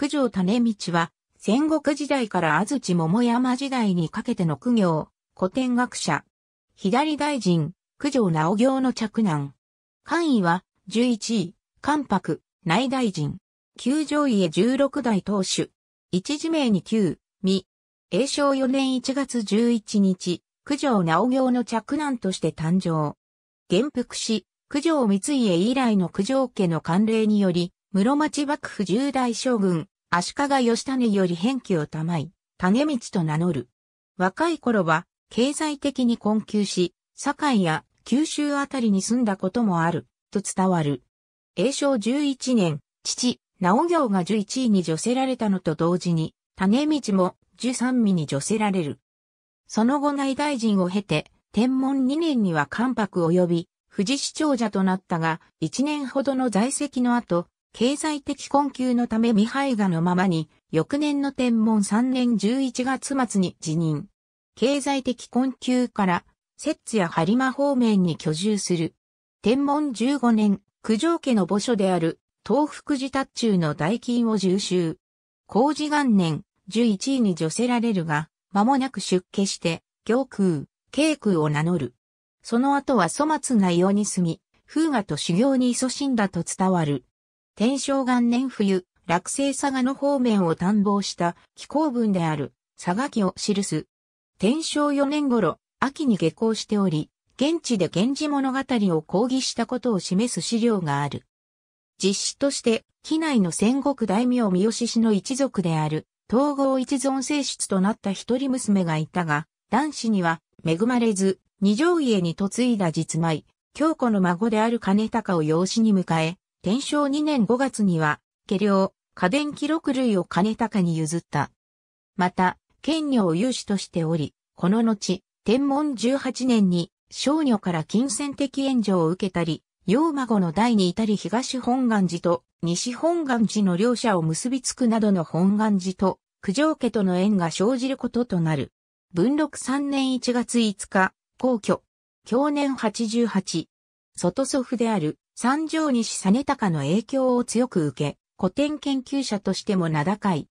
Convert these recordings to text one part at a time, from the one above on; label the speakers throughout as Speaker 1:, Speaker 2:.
Speaker 1: 九条種道は、戦国時代から安土桃山時代にかけての苦行、古典学者。左大臣、九条直行の着難。官位は、十一位、関白、内大臣。九条家十六代当主。一字名に九、未。永正四年一月十一日、九条直行の着難として誕生。元服し、九条三家以来の九条家の慣例により、室町幕府十大将軍、足利義種より返記をたまい、種道と名乗る。若い頃は、経済的に困窮し、堺や九州あたりに住んだこともある、と伝わる。永正11年、父、直行が11位に除せられたのと同時に、種道も13位に除せられる。その後内大臣を経て、天文2年には関白及び、富士市長者となったが、1年ほどの在籍の後、経済的困窮のため未廃がのままに、翌年の天文3年11月末に辞任。経済的困窮から、摂津や播磨方面に居住する。天文15年、九条家の墓所である、東福寺達中の代金を重収。工事元年、11位に除せられるが、間もなく出家して、行空、慶空を名乗る。その後は粗末な世に住み、風雅と修行に勤しんだと伝わる。天正元年冬、落成佐賀の方面を探訪した気候文である佐賀記を記す。天正四年頃、秋に下校しており、現地で源氏物語を講義したことを示す資料がある。実施として、機内の戦国大名三好氏の一族である、統合一存性質となった一人娘がいたが、男子には恵まれず、二条家に嫁いだ実妹、京子の孫である金高を養子に迎え、天正2年5月には、下領、家電記録類を金高に譲った。また、権女を有志としており、この後、天文18年に、少女から金銭的援助を受けたり、洋孫の代にいたり東本願寺と西本願寺の両者を結びつくなどの本願寺と九条家との縁が生じることとなる。文禄3年1月5日、皇居。去年88。外祖父である三条西実高の影響を強く受け、古典研究者としても名高い。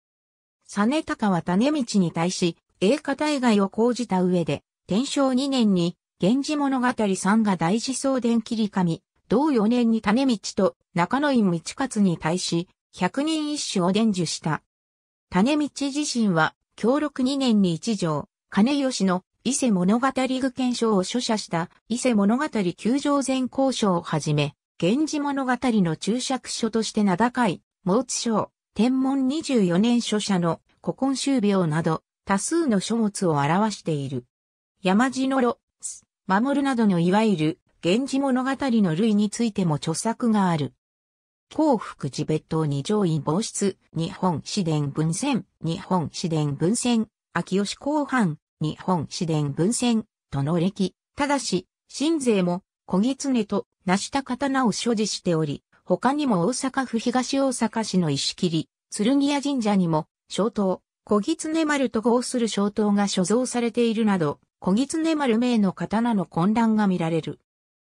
Speaker 1: 実高は種道に対し、英華大外を講じた上で、天正2年に、源氏物語3が大事送伝切り紙、同4年に種道と中野院道勝に対し、百人一首を伝授した。種道自身は、協力2年に一条、金吉の伊勢物語具検証を書写した伊勢物語九条全交渉をはじめ、源氏物語の注釈書として名高い、毛津章、天文24年書写の古今修病など、多数の書物を表している。山地の路、守るなどのいわゆる、源氏物語の類についても著作がある。幸福寺別当二上院防室、日本四伝文選、日本四伝文選、秋吉後半、日本四伝文選、との歴、ただし、新税も、小狐と成した刀を所持しており、他にも大阪府東大阪市の石切、剣屋神社にも、小刀、小狐丸と号する小刀が所蔵されているなど、小狐丸名の刀の混乱が見られる。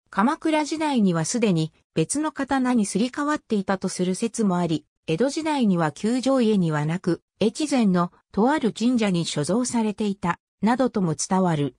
Speaker 1: 鎌倉時代にはすでに別の刀にすり替わっていたとする説もあり、江戸時代には球場家にはなく、越前のとある神社に所蔵されていた、などとも伝わる。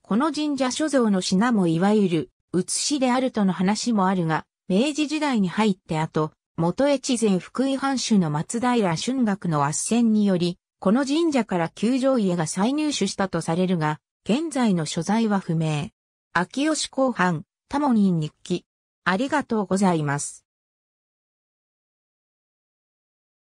Speaker 1: この神社所蔵の品もいわゆる写しであるとの話もあるが、明治時代に入って後、元越前福井藩主の松平春学の圧戦により、この神社から球場家が再入手したとされるが、現在の所在は不明。秋吉公藩、多門院日記。ありがとうございます。